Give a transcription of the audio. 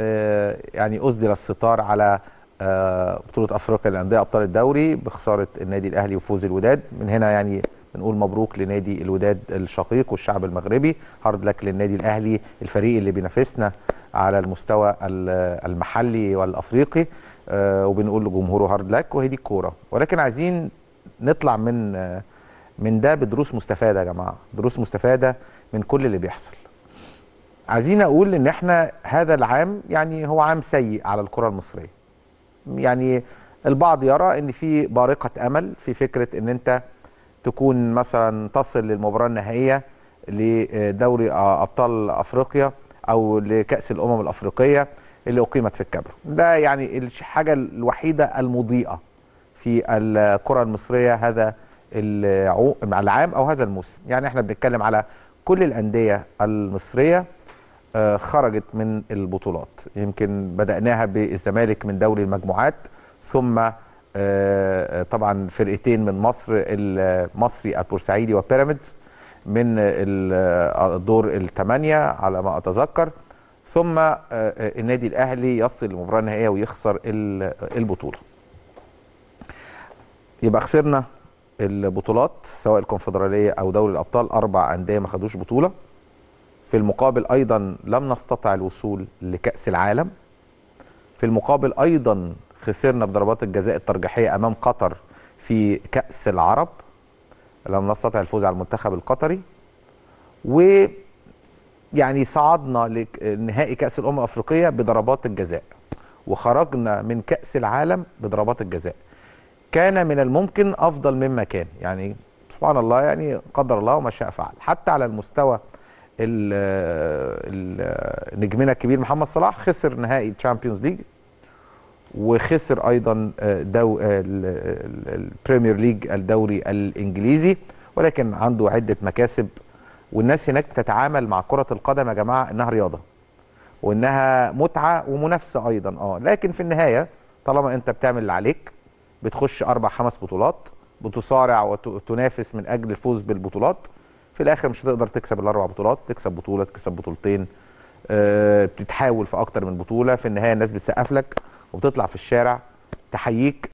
آه، يعني أصدر الستار على آه، بطولة أفريقيا للأندية أبطال الدوري بخسارة النادي الأهلي وفوز الوداد من هنا يعني بنقول مبروك لنادي الوداد الشقيق والشعب المغربي هارد لك للنادي الأهلي الفريق اللي بينافسنا على المستوى المحلي والأفريقي آه، وبنقول لجمهوره هارد لك وهي دي الكورة ولكن عايزين نطلع من من ده بدروس مستفادة يا جماعة دروس مستفادة من كل اللي بيحصل عايزين اقول ان احنا هذا العام يعني هو عام سيء على الكره المصريه يعني البعض يرى ان في بارقه امل في فكره ان انت تكون مثلا تصل للمباراه النهائيه لدوري ابطال افريقيا او لكاس الامم الافريقيه اللي اقيمت في الكابرو ده يعني الحاجه الوحيده المضيئه في الكره المصريه هذا العام او هذا الموسم يعني احنا بنتكلم على كل الانديه المصريه آه، خرجت من البطولات يمكن بدأناها بالزمالك من دوري المجموعات ثم آه، آه، طبعا فرقتين من مصر المصري البورسعيدي وبيراميدز من الدور الثمانية على ما أتذكر ثم النادي الأهلي يصل للمباراة النهائية ويخسر البطولة يبقى خسرنا البطولات سواء الكونفدرالية أو دوري الأبطال أربع أندية ما خدوش بطولة في المقابل أيضا لم نستطع الوصول لكأس العالم في المقابل أيضا خسرنا بضربات الجزاء الترجيحية أمام قطر في كأس العرب لم نستطع الفوز على المنتخب القطري و يعني صعدنا لنهائي كأس الأمم الأفريقية بضربات الجزاء وخرجنا من كأس العالم بضربات الجزاء كان من الممكن أفضل مما كان يعني سبحان الله يعني قدر الله وما شاء فعل حتى على المستوى نجمنا الكبير محمد صلاح خسر نهائي تشامبيونز ليج وخسر ايضا آه، دو آه، البريمير ليج الدوري الانجليزي ولكن عنده عده مكاسب والناس هناك بتتعامل مع كره القدم يا جماعه انها رياضه وانها متعه ومنافسه ايضا اه لكن في النهايه طالما انت بتعمل اللي عليك بتخش اربع خمس بطولات بتصارع وتنافس من اجل الفوز بالبطولات في الاخر مش هتقدر تكسب الاربع بطولات تكسب بطوله تكسب بطولتين آه، بتتحاول في اكتر من بطوله في النهايه الناس بتسقف لك وبتطلع في الشارع تحييك